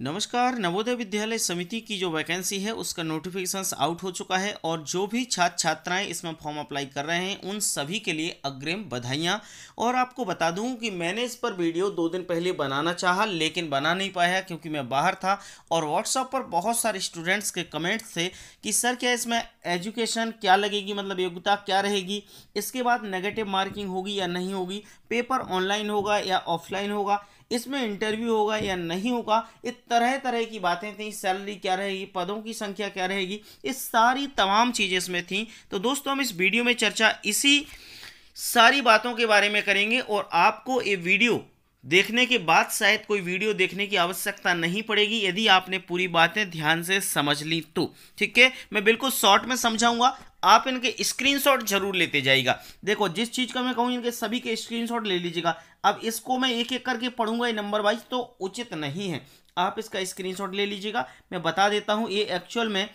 नमस्कार नवोदय विद्यालय समिति की जो वैकेंसी है उसका नोटिफिकेशन आउट हो चुका है और जो भी छात्र छात्राएं इसमें फॉर्म अप्लाई कर रहे हैं उन सभी के लिए अग्रिम बधाइयाँ और आपको बता दूं कि मैंने इस पर वीडियो दो दिन पहले बनाना चाहा लेकिन बना नहीं पाया क्योंकि मैं बाहर था और व्हाट्सअप पर बहुत सारे स्टूडेंट्स के कमेंट्स थे कि सर क्या इसमें एजुकेशन क्या लगेगी मतलब योग्यता क्या रहेगी इसके बाद नेगेटिव मार्किंग होगी या नहीं होगी पेपर ऑनलाइन होगा या ऑफलाइन होगा इसमें इंटरव्यू होगा या नहीं होगा इस तरह तरह की बातें थी सैलरी क्या रहेगी पदों की संख्या क्या रहेगी इस सारी तमाम चीज़ें इसमें थी तो दोस्तों हम इस वीडियो में चर्चा इसी सारी बातों के बारे में करेंगे और आपको ये वीडियो देखने के बाद शायद कोई वीडियो देखने की आवश्यकता नहीं पड़ेगी यदि आपने पूरी बातें ध्यान से समझ ली तो ठीक है मैं बिल्कुल शॉर्ट में समझाऊंगा आप इनके स्क्रीनशॉट जरूर लेते जाइएगा देखो जिस चीज़ का मैं कहूँ इनके सभी के स्क्रीनशॉट ले लीजिएगा अब इसको मैं एक एक करके पढ़ूंगा ये नंबर वाइज तो उचित नहीं है आप इसका स्क्रीनशॉट ले लीजिएगा मैं बता देता हूँ ये एक्चुअल में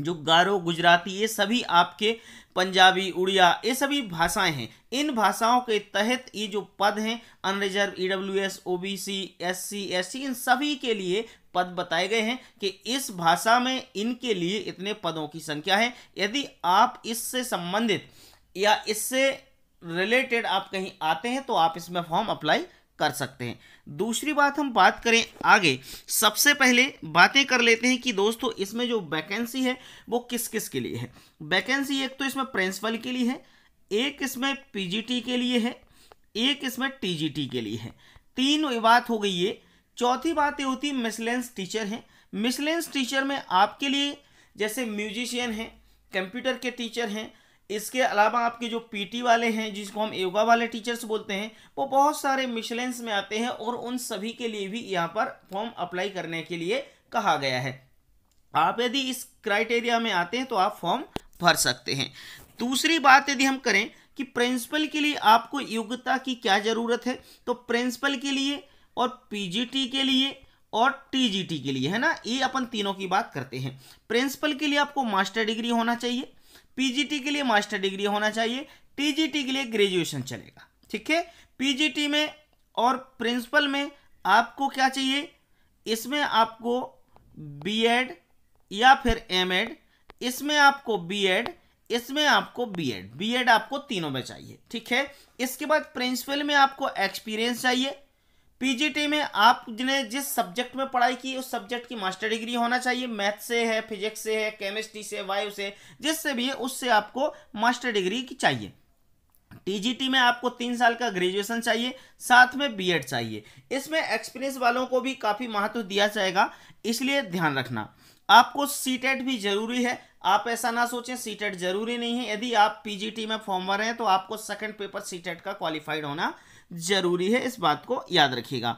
जो गारो गुजराती ये सभी आपके पंजाबी उड़िया ये सभी भाषाएं हैं इन भाषाओं के तहत ये जो पद हैं unreserved E W S O B C S C S C इन सभी के लिए पद बताए गए हैं कि इस भाषा में इनके लिए इतने पदों की संख्या है यदि आप इससे संबंधित या इससे रिलेटेड आप कहीं आते हैं तो आप इसमें फॉर्म अप्लाई कर सकते हैं दूसरी बात हम बात करें आगे सबसे पहले बातें कर लेते हैं कि दोस्तों इसमें जो वैकेंसी है वो किस किस के लिए है वैकेंसी एक तो इसमें प्रिंसिपल के लिए है एक इसमें पीजीटी के लिए है एक इसमें टीजीटी के लिए है तीन बात हो गई ये चौथी बात ये होती है मिसलेंस टीचर हैं मिसलेंस टीचर में आपके लिए जैसे म्यूजिशियन हैं कंप्यूटर के टीचर हैं इसके अलावा आपके जो पीटी वाले हैं जिसको हम योगा वाले टीचर्स बोलते हैं वो बहुत सारे मिशलेंस में आते हैं और उन सभी के लिए भी यहाँ पर फॉर्म अप्लाई करने के लिए कहा गया है आप यदि इस क्राइटेरिया में आते हैं तो आप फॉर्म भर सकते हैं दूसरी बात यदि हम करें कि प्रिंसिपल के लिए आपको योग्यता की क्या ज़रूरत है तो प्रिंसिपल के लिए और पी के लिए और टी के लिए है ना ये अपन तीनों की बात करते हैं प्रिंसिपल के लिए आपको मास्टर डिग्री होना चाहिए पीजीटी के लिए मास्टर डिग्री होना चाहिए टीजीटी के लिए ग्रेजुएशन चलेगा ठीक है पीजीटी में और प्रिंसिपल में आपको क्या चाहिए इसमें आपको बीएड या फिर एमएड इसमें आपको बीएड इसमें आपको बीएड बीएड आपको तीनों में चाहिए ठीक है इसके बाद प्रिंसिपल में आपको एक्सपीरियंस चाहिए पीजीटी में आपने जिस सब्जेक्ट में पढ़ाई की उस सब्जेक्ट की मास्टर डिग्री होना चाहिए मैथ से है फिजिक्स से है केमिस्ट्री से वायु से जिससे भी है उससे आपको मास्टर डिग्री की चाहिए टीजीटी में आपको तीन साल का ग्रेजुएशन चाहिए साथ में बीएड चाहिए इसमें एक्सपीरियंस वालों को भी काफ़ी महत्व दिया जाएगा इसलिए ध्यान रखना आपको सीटेट भी जरूरी है आप ऐसा ना सोचें सीटेट जरूरी नहीं है यदि आप पीजीटी में फॉर्म भर रहे हैं तो आपको सेकंड पेपर सीटेट का क्वालिफाइड होना जरूरी है इस बात को याद रखिएगा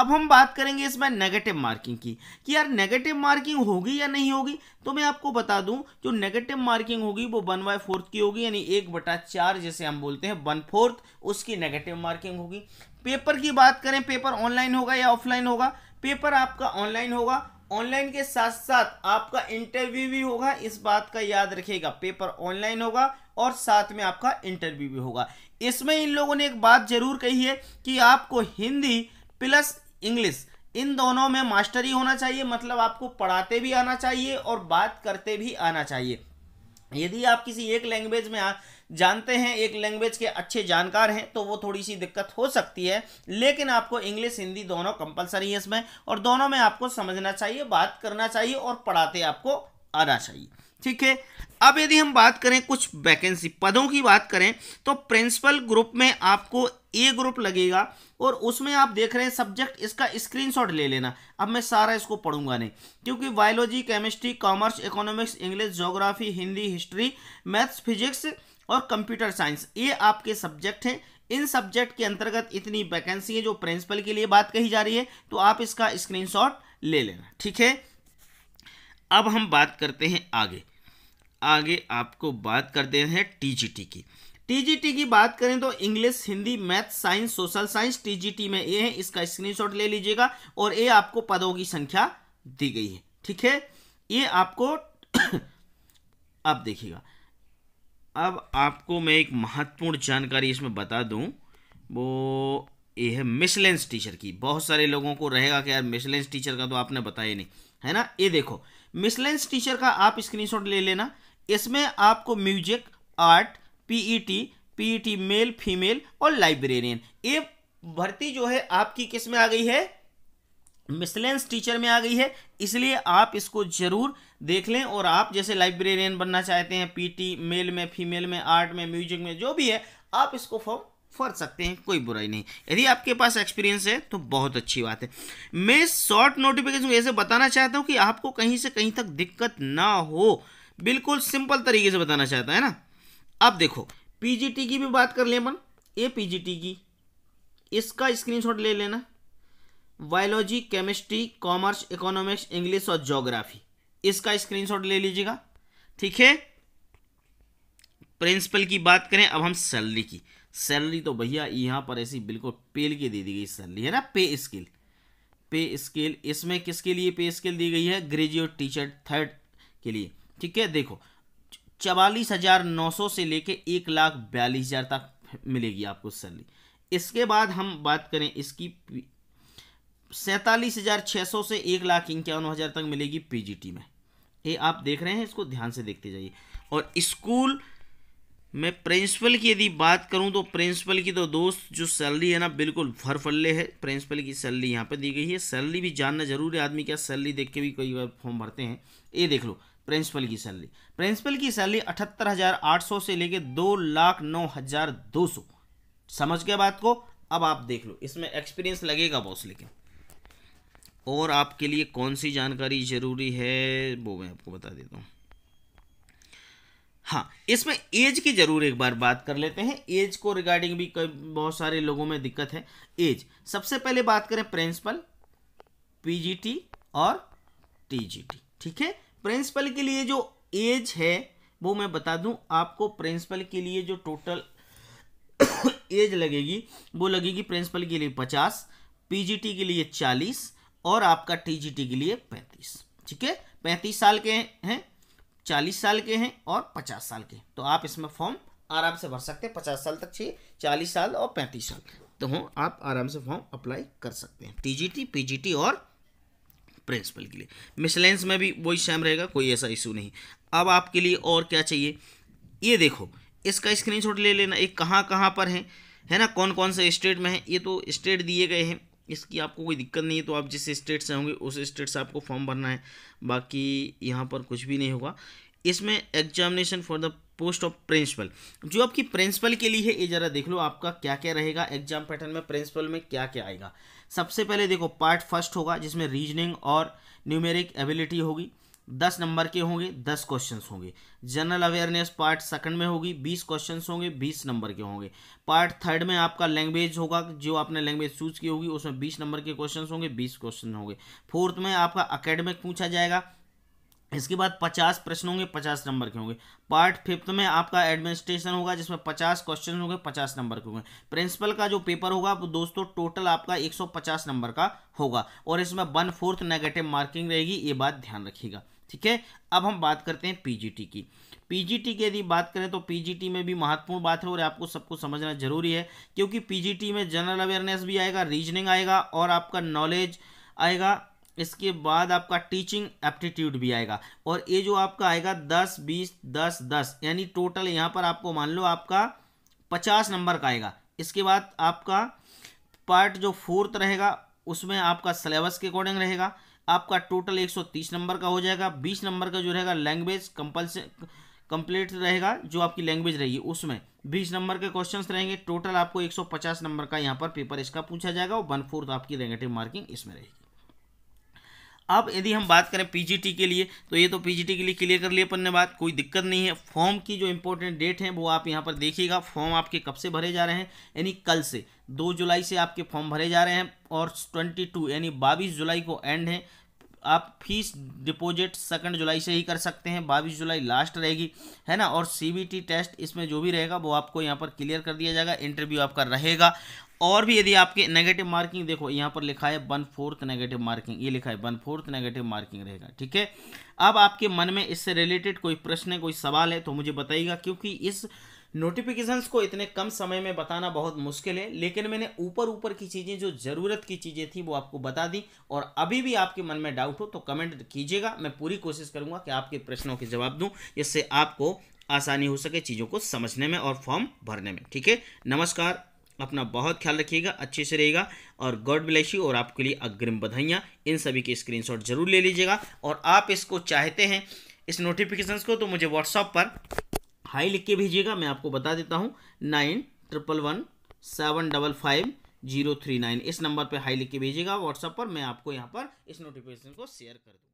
अब हम बात करेंगे इसमें नेगेटिव मार्किंग की कि यार नेगेटिव मार्किंग होगी या नहीं होगी तो मैं आपको बता दूं जो नेगेटिव मार्किंग होगी वो वन बाय फोर्थ की होगी यानी एक बटा चार जैसे हम बोलते हैं वन फोर्थ उसकी नेगेटिव मार्किंग होगी पेपर की बात करें पेपर ऑनलाइन होगा या ऑफलाइन होगा पेपर आपका ऑनलाइन होगा ऑनलाइन के साथ साथ आपका इंटरव्यू भी होगा इस बात का याद रखिएगा पेपर ऑनलाइन होगा और साथ में आपका इंटरव्यू भी होगा इसमें इन लोगों ने एक बात जरूर कही है कि आपको हिंदी प्लस इंग्लिश इन दोनों में मास्टरी होना चाहिए मतलब आपको पढ़ाते भी आना चाहिए और बात करते भी आना चाहिए यदि आप किसी एक लैंग्वेज में आ, जानते हैं एक लैंग्वेज के अच्छे जानकार हैं तो वो थोड़ी सी दिक्कत हो सकती है लेकिन आपको इंग्लिश हिंदी दोनों कंपलसरी है इसमें और दोनों में आपको समझना चाहिए बात करना चाहिए और पढ़ाते आपको आना चाहिए ठीक है अब यदि हम बात करें कुछ वैकेंसी पदों की बात करें तो प्रिंसिपल ग्रुप में आपको ए ग्रुप लगेगा और उसमें आप देख रहे हैं सब्जेक्ट इसका स्क्रीनशॉट ले लेना अब मैं सारा इसको पढ़ूंगा नहीं क्योंकि biology chemistry commerce economics English geography Hindi history maths physics और कंप्यूटर साइंस ये आपके सब्जेक्ट हैं इन सब्जेक्ट के अंतर्गत इतनी वैकेंसी है जो प्रिंसिपल के लिए बात कही जा रही है तो आप इसका स्क्रीनशॉट ले लेना ठीक है अब हम बात करते हैं आगे आगे आपको बात करते हैं टीजीटी की टीजीटी की बात करें तो English Hindi math science social science TGT में ये है इसका स्क्रीनशॉट ले लीजिएगा और ये आपको पदों की संख्या दी गई है ठीक है ये आपको आप देखिएगा अब आपको मैं एक महत्वपूर्ण जानकारी इसमें बता दूं वो ये है मिसलेंस टीचर की बहुत सारे लोगों को रहेगा कि यार मिसलेंस टीचर का तो आपने बताया नहीं है ना ये देखो मिसलेंस टीचर का आप स्क्रीनशॉट ले लेना इसमें आपको music art PET PET male female और लाइब्रेरियन ये भर्ती जो है आपकी किस में आ गई है मिसलेंस टीचर में आ गई है इसलिए आप इसको ज़रूर देख लें और आप जैसे लाइब्रेरियन बनना चाहते हैं पीटी मेल में फीमेल में आर्ट में म्यूजिक में जो भी है आप इसको फॉर्म फर सकते हैं कोई बुराई नहीं यदि आपके पास एक्सपीरियंस है तो बहुत अच्छी बात है मैं शॉर्ट नोटिफिकेशन ऐसे बताना चाहता हूँ कि आपको कहीं से कहीं तक दिक्कत ना हो बिल्कुल सिंपल तरीके से बताना चाहता है ना अब देखो पीजीटी की भी बात कर लें अपन ये पीजीटी की इसका स्क्रीनशॉट ले लेना biology chemistry commerce economics English और ज्योग्राफी इसका स्क्रीनशॉट ले लीजिएगा ठीक है प्रिंसिपल की बात करें अब हम सैलरी की सैलरी तो भैया यहाँ पर ऐसी बिल्कुल पेल की दे दी गई सैलरी है ना पे स्केल पे स्केल इसमें किसके लिए पे स्केल दी गई है ग्रेजुएट टीचर थर्ड के लिए ठीक है देखो चवालीस हज़ार नौ सौ से लेके एक लाख बयालीस हज़ार तक मिलेगी आपको सैलरी इसके बाद हम बात करें इसकी सैंतालीस हज़ार छः सौ से एक लाख इक्यावन हज़ार तक मिलेगी पीजीटी में ये आप देख रहे हैं इसको ध्यान से देखते जाइए और स्कूल में प्रिंसिपल की यदि बात करूं तो प्रिंसिपल की तो दोस्त जो सैलरी है ना बिल्कुल भर फल्ले है प्रिंसिपल की सैलरी यहाँ पे दी गई है सैलरी भी जानना जरूरी है आदमी क्या सैलरी देख के भी कई बार फॉर्म भरते हैं ये देख लो प्रिंसिपल की सैलरी प्रिंसिपल की सैलरी अठहत्तर हज़ार आठ सौ से लेके दो लाख नौ हज़ार दो सौ समझ गया बात को अब आप देख लो इसमें एक्सपीरियंस लगेगा बॉस लेकिन और आपके लिए कौन सी जानकारी ज़रूरी है वो मैं आपको बता देता हूँ हाँ इसमें एज की ज़रूर एक बार बात कर लेते हैं एज को रिगार्डिंग भी बहुत सारे लोगों में दिक्कत है एज सबसे पहले बात करें प्रिंसिपल पीजीटी और टीजीटी ठीक है प्रिंसिपल के लिए जो एज है वो मैं बता दूं आपको प्रिंसिपल के लिए जो टोटल एज लगेगी वो लगेगी प्रिंसिपल के लिए पचास पीजीटी के लिए चालीस और आपका टीजीटी के लिए पैंतीस ठीक है पैंतीस साल के हैं चालीस साल के हैं और पचास साल के तो आप इसमें फॉर्म आराम से भर सकते हैं पचास साल तक चाहिए चालीस साल और पैंतीस साल तो हो आप आराम से फॉर्म अप्लाई कर सकते हैं टीजीटी पीजीटी और प्रिंसिपल के लिए मिसलेंस में भी वही सेम रहेगा कोई ऐसा इशू नहीं अब आपके लिए और क्या चाहिए ये देखो इसका स्क्रीनशॉट ले लेना एक कहाँ कहाँ पर है है ना कौन कौन से स्टेट में है ये तो स्टेट दिए गए हैं इसकी आपको कोई दिक्कत नहीं है तो आप जिस स्टेट से होंगे उस स्टेट से आपको फॉर्म भरना है बाकी यहाँ पर कुछ भी नहीं होगा इसमें examination for the post of principal जो आपकी प्रिंसिपल के लिए है ये ज़रा देख लो आपका क्या क्या रहेगा एग्जाम पैटर्न में प्रिंसिपल में क्या क्या आएगा सबसे पहले देखो पार्ट फर्स्ट होगा जिसमें रीजनिंग और न्यूमेरिक एबिलिटी होगी दस नंबर के होंगे दस क्वेश्चंस होंगे जनरल अवेयरनेस पार्ट सेकंड में होगी बीस क्वेश्चंस होंगे बीस नंबर के होंगे पार्ट थर्ड में आपका लैंग्वेज होगा जो आपने लैंग्वेज चूज की होगी उसमें बीस नंबर के क्वेश्चंस होंगे बीस क्वेश्चन होंगे फोर्थ में आपका अकेडमिक पूछा जाएगा इसके बाद पचास प्रश्न होंगे पचास नंबर के होंगे पार्ट फिफ्थ में आपका एडमिनिस्ट्रेशन होगा जिसमें पचास क्वेश्चन होंगे पचास नंबर के होंगे प्रिंसिपल का जो पेपर होगा वो दोस्तों टोटल आपका एक सौ पचास नंबर का होगा और इसमें वन फोर्थ नेगेटिव मार्किंग रहेगी ये बात ध्यान रखिएगा ठीक है अब हम बात करते हैं पीजीटी की पीजीटी की यदि बात करें तो पीजीटी में भी महत्वपूर्ण बात है और आपको सबको समझना जरूरी है क्योंकि पीजीटी में जनरल अवेयरनेस भी आएगा रीजनिंग आएगा और आपका नॉलेज आएगा इसके बाद आपका टीचिंग एप्टीट्यूड भी आएगा और ये जो आपका आएगा दस बीस दस दस यानी टोटल यहाँ पर आपको मान लो आपका पचास नंबर का आएगा इसके बाद आपका पार्ट जो फोर्थ रहेगा उसमें आपका सिलेबस के अकॉर्डिंग रहेगा आपका टोटल 130 नंबर का हो जाएगा 20 नंबर का जो रहेगा लैंग्वेज कंपल्स कंप्लीट रहेगा जो आपकी लैंग्वेज रहेगी उसमें 20 नंबर के क्वेश्चंस रहेंगे टोटल आपको 150 नंबर का यहाँ पर पेपर इसका पूछा जाएगा और वन फोर्थ आपकी नेगेटिव मार्किंग इसमें रहेगी अब यदि हम बात करें पीजीटी के लिए तो ये तो पीजीटी के लिए क्लियर कर लिए अपन ने बात कोई दिक्कत नहीं है फॉर्म की जो इंपॉर्टेंट डेट है वो आप यहाँ पर देखिएगा फॉर्म आपके कब से भरे जा रहे हैं यानी कल से दो जुलाई से आपके फॉर्म भरे जा रहे हैं और ट्वेंटी टू यानी बाईस जुलाई को एंड है आप फीस डिपॉजिट सेकंड जुलाई से ही कर सकते हैं बाईस जुलाई लास्ट रहेगी है ना और सी टेस्ट इसमें जो भी रहेगा वो आपको यहाँ पर क्लियर कर दिया जाएगा इंटरव्यू आपका रहेगा और भी यदि आपके नेगेटिव मार्किंग देखो यहाँ पर लिखा है वन फोर्थ नेगेटिव मार्किंग ये लिखा है वन फोर्थ नेगेटिव मार्किंग रहेगा ठीक है अब आपके मन में इससे रिलेटेड कोई प्रश्न है कोई सवाल है तो मुझे बताइएगा क्योंकि इस नोटिफिकेशंस को इतने कम समय में बताना बहुत मुश्किल है लेकिन मैंने ऊपर ऊपर की चीज़ें जो ज़रूरत की चीज़ें थी वो आपको बता दी और अभी भी आपके मन में डाउट हो तो कमेंट कीजिएगा मैं पूरी कोशिश करूँगा कि आपके प्रश्नों के जवाब दूँ इससे आपको आसानी हो सके चीज़ों को समझने में और फॉर्म भरने में ठीक है नमस्कार अपना बहुत ख्याल रखिएगा अच्छे से रहेगा और गॉड ब्लेस यू और आपके लिए अग्रिम बधाइयाँ इन सभी के स्क्रीनशॉट जरूर ले लीजिएगा और आप इसको चाहते हैं इस नोटिफिकेशंस को तो मुझे व्हाट्सअप पर हाई लिख के भेजिएगा मैं आपको बता देता हूँ nine triple one seven double five zero three nine इस नंबर पे हाई लिख के भेजिएगा व्हाट्सअप पर मैं आपको यहाँ पर इस नोटिफिकेशन को शेयर कर दूँगा